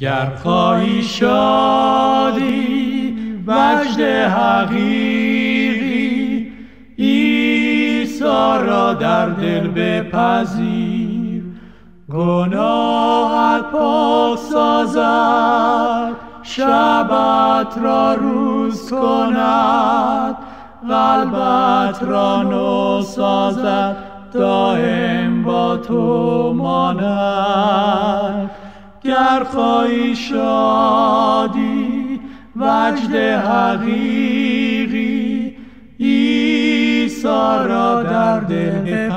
گر خواهی شادی وجد حقیقی ایسا را در دل بپذیر گناهت پاک سازد شبت را روز کند قلبت را نو سازد دائم با تو ماند گر خواهی شادی وجد حقیقی عیسی را در دل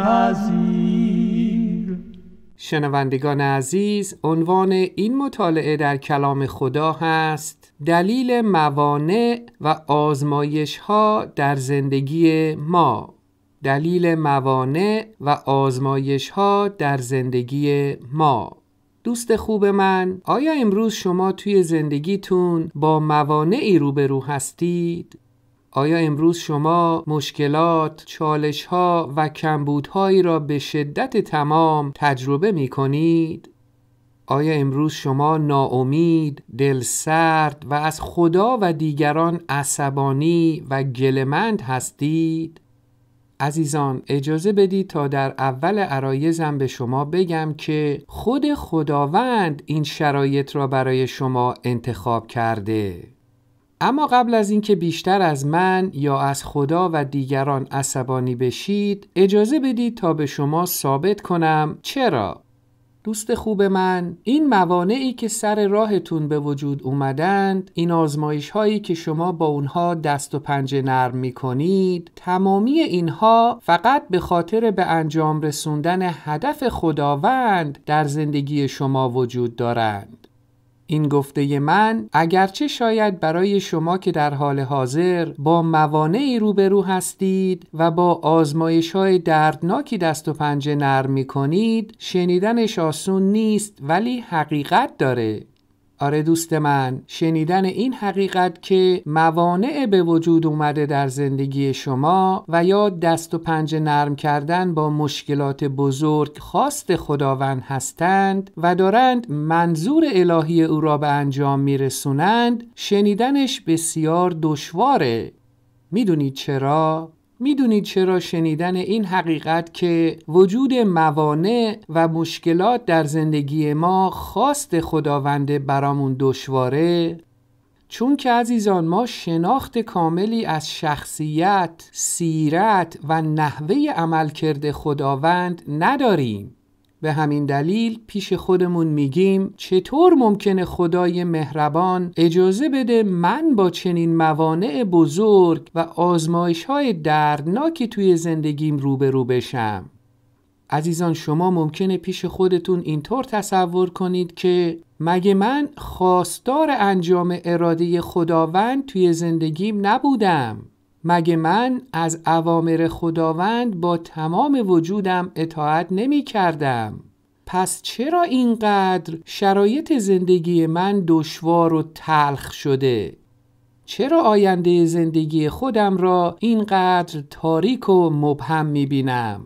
شنوندگان عزیز عنوان این مطالعه در کلام خدا هست دلیل موانع و آزمایش ها در زندگی ما دلیل موانع و آزمایش ها در زندگی ما دوست خوب من آیا امروز شما توی زندگیتون با موانعی روبرو هستید؟ آیا امروز شما مشکلات، چالش ها و کمبودهایی را به شدت تمام تجربه می کنید؟ آیا امروز شما ناامید، دلسرد و از خدا و دیگران عصبانی و گلمند هستید؟ عزیزان اجازه بدید تا در اول عرایزم به شما بگم که خود خداوند این شرایط را برای شما انتخاب کرده اما قبل از اینکه بیشتر از من یا از خدا و دیگران عصبانی بشید اجازه بدید تا به شما ثابت کنم چرا دوست خوب من این موانعی که سر راهتون به وجود اومدند این آزمایش هایی که شما با اونها دست و پنجه نرم می کنید تمامی اینها فقط به خاطر به انجام رسوندن هدف خداوند در زندگی شما وجود دارند این گفته من اگرچه شاید برای شما که در حال حاضر با موانعی روبرو هستید و با آزمایش های دردناکی دست و پنجه نرم می کنید شنیدنش آسون نیست ولی حقیقت داره آره دوست من شنیدن این حقیقت که موانع به وجود اومده در زندگی شما و یا دست و پنجه نرم کردن با مشکلات بزرگ خواست خداوند هستند و دارند منظور الهی او را به انجام میرسونند شنیدنش بسیار دشواره میدونید چرا میدونید چرا شنیدن این حقیقت که وجود موانع و مشکلات در زندگی ما خواست خداوند برامون دشواره چون که عزیزان ما شناخت کاملی از شخصیت، سیرت و نحوه عملکرد خداوند نداریم به همین دلیل پیش خودمون میگیم چطور ممکنه خدای مهربان اجازه بده من با چنین موانع بزرگ و آزمایش های دردناکی توی زندگیم روبرو بشم عزیزان شما ممکنه پیش خودتون اینطور تصور کنید که مگه من خواستار انجام اراده خداوند توی زندگیم نبودم مگه من از اوامر خداوند با تمام وجودم اطاعت نمی کردم؟ پس چرا اینقدر شرایط زندگی من دشوار و تلخ شده؟ چرا آینده زندگی خودم را اینقدر تاریک و مبهم می بینم؟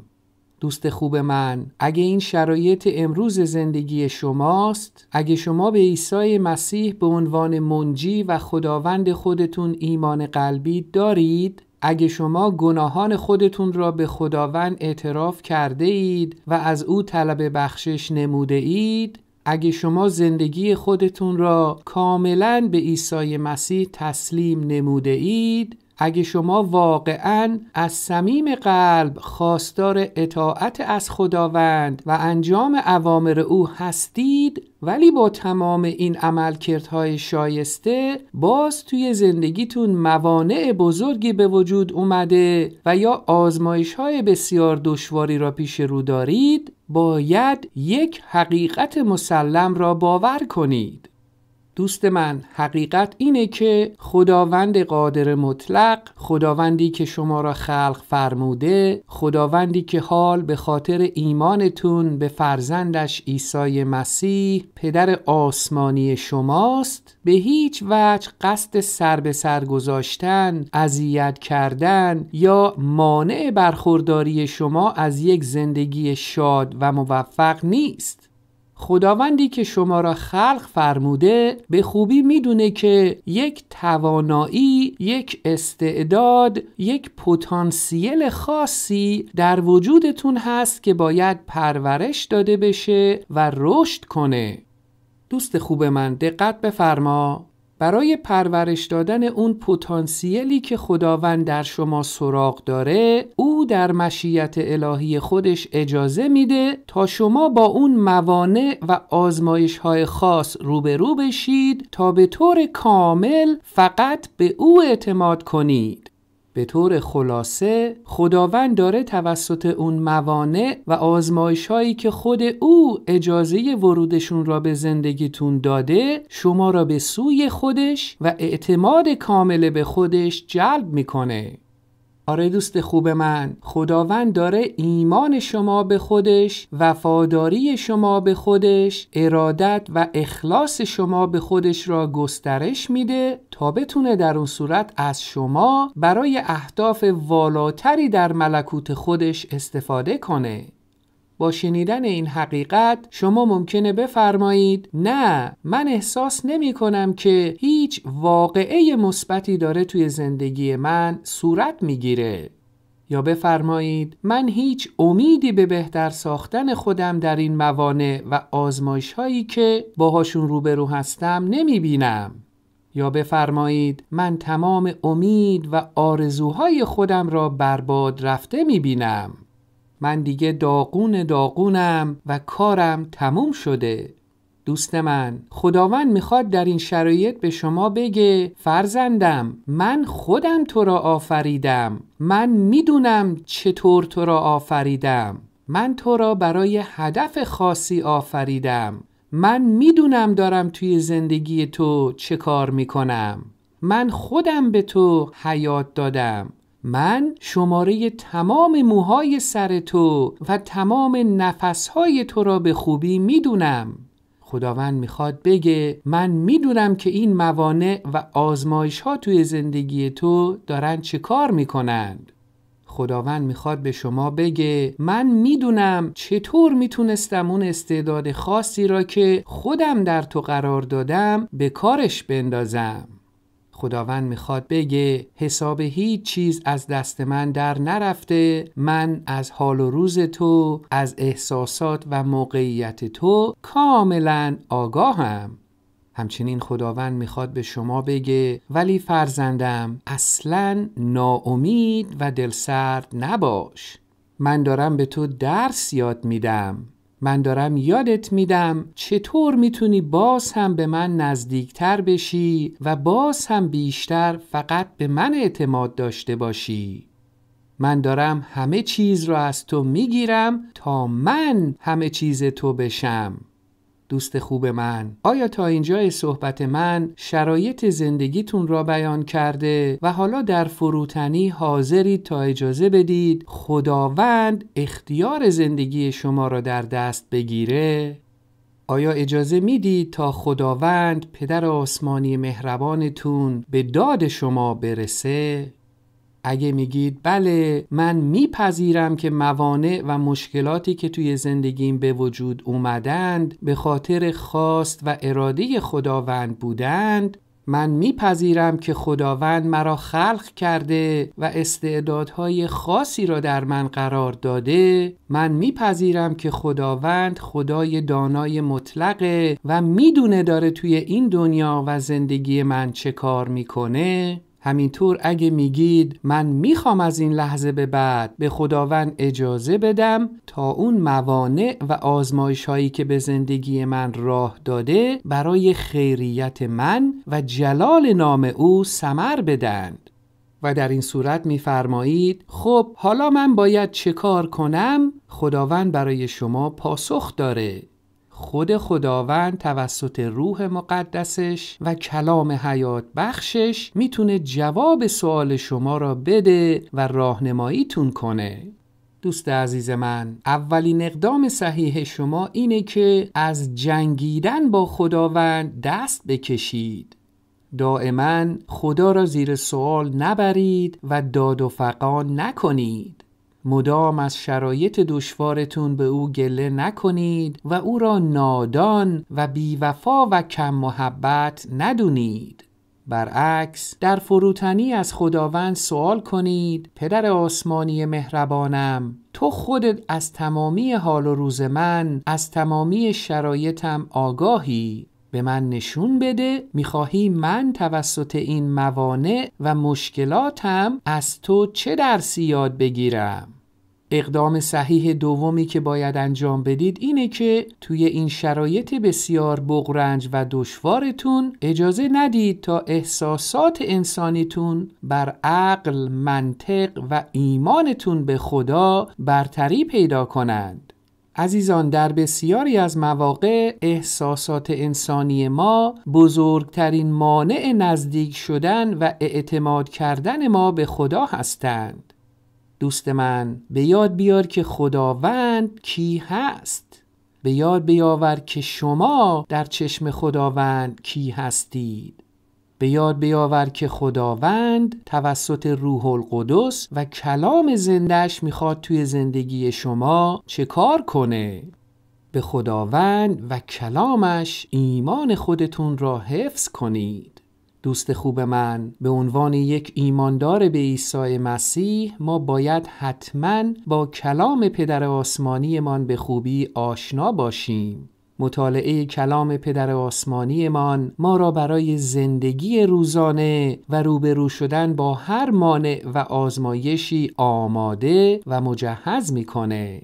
دوست خوب من اگه این شرایط امروز زندگی شماست اگه شما به عیسی مسیح به عنوان منجی و خداوند خودتون ایمان قلبی دارید اگه شما گناهان خودتون را به خداوند اعتراف کرده اید و از او طلب بخشش نموده اید اگه شما زندگی خودتون را کاملا به عیسی مسیح تسلیم نموده اید اگه شما واقعا از صمیم قلب خواستار اطاعت از خداوند و انجام اوامر او هستید ولی با تمام این عملکردهای شایسته باز توی زندگیتون موانع بزرگی به وجود اومده و یا آزمایش های بسیار دشواری را پیش رو دارید باید یک حقیقت مسلم را باور کنید دوست من حقیقت اینه که خداوند قادر مطلق خداوندی که شما را خلق فرموده خداوندی که حال به خاطر ایمانتون به فرزندش عیسی مسیح پدر آسمانی شماست به هیچ وجه قصد سر به سر گذاشتن اذیت کردن یا مانع برخورداری شما از یک زندگی شاد و موفق نیست خداوندی که شما را خلق فرموده به خوبی میدونه که یک توانایی، یک استعداد، یک پتانسیل خاصی در وجودتون هست که باید پرورش داده بشه و رشد کنه. دوست خوب من دقت بفرما برای پرورش دادن اون پتانسیلی که خداوند در شما سراغ داره او در مشیت الهی خودش اجازه میده تا شما با اون موانع و آزمایش های خاص روبرو بشید تا به طور کامل فقط به او اعتماد کنید به طور خلاصه خداوند داره توسط اون موانع و آزمایش هایی که خود او اجازه ورودشون را به زندگیتون داده شما را به سوی خودش و اعتماد کامل به خودش جلب میکنه آره دوست خوب من خداوند داره ایمان شما به خودش وفاداری شما به خودش ارادت و اخلاص شما به خودش را گسترش میده تا بتونه در اون صورت از شما برای اهداف والاتری در ملکوت خودش استفاده کنه با شنیدن این حقیقت شما ممکنه بفرمایید نه من احساس نمی کنم که هیچ واقعه مثبتی داره توی زندگی من صورت میگیره یا بفرمایید من هیچ امیدی به بهتر ساختن خودم در این موانع و آزمایش هایی که باهاشون روبرو هستم نمی بینم یا بفرمایید من تمام امید و آرزوهای خودم را برباد رفته می بینم من دیگه داغون داغونم و کارم تموم شده دوست من خداوند میخواد در این شرایط به شما بگه فرزندم من خودم تو را آفریدم من میدونم چطور تو را آفریدم من تو را برای هدف خاصی آفریدم من میدونم دارم توی زندگی تو چه کار میکنم من خودم به تو حیات دادم من شماره تمام موهای سر تو و تمام نفسهای تو را به خوبی میدونم خداوند میخواد بگه من میدونم که این موانع و آزمایش ها توی زندگی تو دارن چه کار میکنند خداوند میخواد به شما بگه من میدونم چطور میتونستم اون استعداد خاصی را که خودم در تو قرار دادم به کارش بندازم خداوند میخواد بگه حساب هیچ چیز از دست من در نرفته من از حال و روز تو از احساسات و موقعیت تو کاملا آگاهم همچنین خداوند میخواد به شما بگه ولی فرزندم اصلا ناامید و دلسرد نباش من دارم به تو درس یاد میدم من دارم یادت میدم چطور میتونی باز هم به من نزدیکتر بشی و باز هم بیشتر فقط به من اعتماد داشته باشی من دارم همه چیز را از تو میگیرم تا من همه چیز تو بشم دوست خوب من آیا تا اینجای صحبت من شرایط زندگیتون را بیان کرده و حالا در فروتنی حاضرید تا اجازه بدید خداوند اختیار زندگی شما را در دست بگیره؟ آیا اجازه میدید تا خداوند پدر آسمانی مهربانتون به داد شما برسه؟ اگه میگید بله من میپذیرم که موانع و مشکلاتی که توی زندگیم به وجود اومدند به خاطر خواست و اراده خداوند بودند من میپذیرم که خداوند مرا خلق کرده و استعدادهای خاصی را در من قرار داده من میپذیرم که خداوند خدای دانای مطلقه و میدونه داره توی این دنیا و زندگی من چه کار میکنه همینطور اگه میگید من میخوام از این لحظه به بعد به خداوند اجازه بدم تا اون موانع و آزمایش هایی که به زندگی من راه داده برای خیریت من و جلال نام او سمر بدند و در این صورت میفرمایید خب حالا من باید چه کار کنم خداوند برای شما پاسخ داره خود خداوند توسط روح مقدسش و کلام حیات بخشش میتونه جواب سوال شما را بده و راهنماییتون کنه دوست عزیز من اولین اقدام صحیح شما اینه که از جنگیدن با خداوند دست بکشید دائما خدا را زیر سوال نبرید و داد و فقان نکنید مدام از شرایط دشوارتون به او گله نکنید و او را نادان و بیوفا و کم محبت ندونید برعکس در فروتنی از خداوند سوال کنید پدر آسمانی مهربانم تو خودت از تمامی حال و روز من از تمامی شرایطم آگاهی به من نشون بده میخواهی من توسط این موانع و مشکلاتم از تو چه درسی یاد بگیرم اقدام صحیح دومی که باید انجام بدید اینه که توی این شرایط بسیار بغرنج و دشوارتون اجازه ندید تا احساسات انسانیتون بر عقل، منطق و ایمانتون به خدا برتری پیدا کنند. عزیزان در بسیاری از مواقع احساسات انسانی ما بزرگترین مانع نزدیک شدن و اعتماد کردن ما به خدا هستند. دوست من به یاد بیار که خداوند کی هست به یاد بیاور که شما در چشم خداوند کی هستید به یاد بیاور که خداوند توسط روح القدس و کلام زندش میخواد توی زندگی شما چه کار کنه به خداوند و کلامش ایمان خودتون را حفظ کنید دوست خوب من به عنوان یک ایماندار به عیسی مسیح ما باید حتما با کلام پدر آسمانیمان به خوبی آشنا باشیم مطالعه کلام پدر آسمانیمان ما را برای زندگی روزانه و روبرو شدن با هر مانع و آزمایشی آماده و مجهز میکنه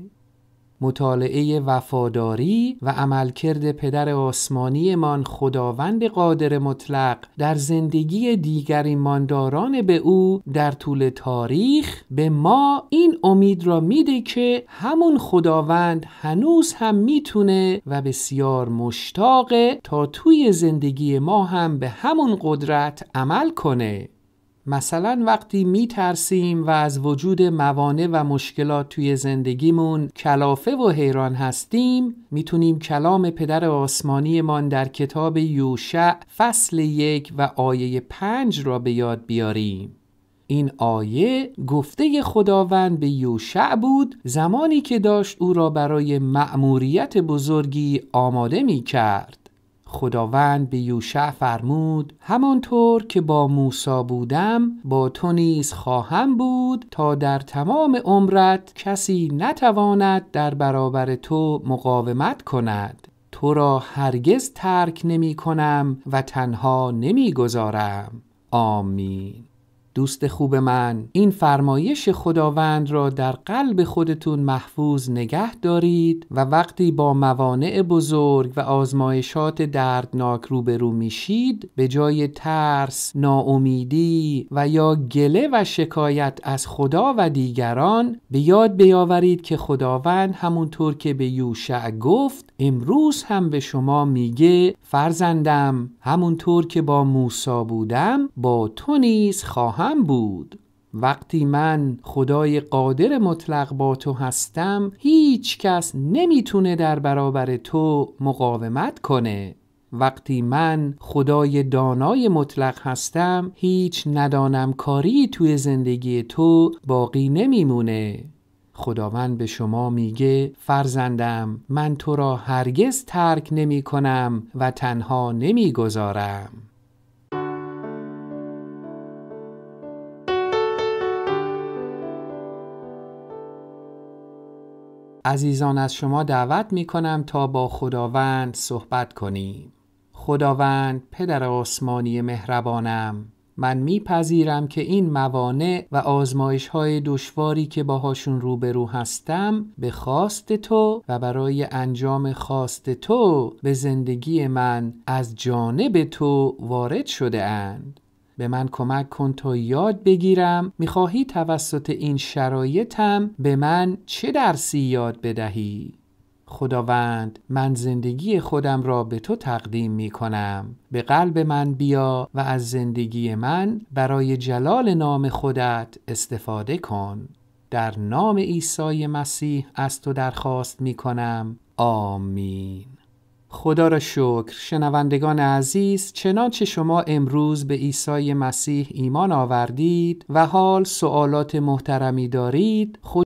مطالعه وفاداری و عملکرد پدر آسمانیمان خداوند قادر مطلق در زندگی دیگر ایمانداران به او در طول تاریخ به ما این امید را میده که همون خداوند هنوز هم میتونه و بسیار مشتاقه تا توی زندگی ما هم به همون قدرت عمل کنه مثلا وقتی می ترسیم و از وجود موانع و مشکلات توی زندگیمون کلافه و حیران هستیم میتونیم کلام پدر آسمانیمان در کتاب یوشع فصل یک و آیه پنج را به یاد بیاریم این آیه گفته خداوند به یوشع بود زمانی که داشت او را برای مأموریت بزرگی آماده می کرد خداوند به یوشع فرمود همانطور که با موسا بودم با تو نیز خواهم بود تا در تمام عمرت کسی نتواند در برابر تو مقاومت کند تو را هرگز ترک نمی کنم و تنها نمی گذارم آمین دوست خوب من این فرمایش خداوند را در قلب خودتون محفوظ نگه دارید و وقتی با موانع بزرگ و آزمایشات دردناک روبرو میشید به جای ترس، ناامیدی و یا گله و شکایت از خدا و دیگران به یاد بیاورید که خداوند همونطور که به یوشع گفت امروز هم به شما میگه فرزندم همونطور که با موسا بودم با تو نیز خواهم من بود وقتی من خدای قادر مطلق با تو هستم هیچ کس نمیتونه در برابر تو مقاومت کنه وقتی من خدای دانای مطلق هستم هیچ ندانم کاری توی زندگی تو باقی نمیمونه خداوند به شما میگه فرزندم من تو را هرگز ترک نمی کنم و تنها نمیگذارم عزیزان از شما دعوت می کنم تا با خداوند صحبت کنیم. خداوند پدر آسمانی مهربانم من میپذیرم که این موانع و آزمایش های دشواری که باهاشون روبرو هستم به خواست تو و برای انجام خواست تو به زندگی من از جانب تو وارد شده اند. به من کمک کن تا یاد بگیرم میخواهی توسط این شرایطم به من چه درسی یاد بدهی؟ خداوند من زندگی خودم را به تو تقدیم می کنم به قلب من بیا و از زندگی من برای جلال نام خودت استفاده کن در نام عیسی مسیح از تو درخواست می کنم آمین خدا را شکر شنوندگان عزیز چنانچه شما امروز به عیسی مسیح ایمان آوردید و حال سوالات محترمی دارید خود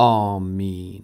آمین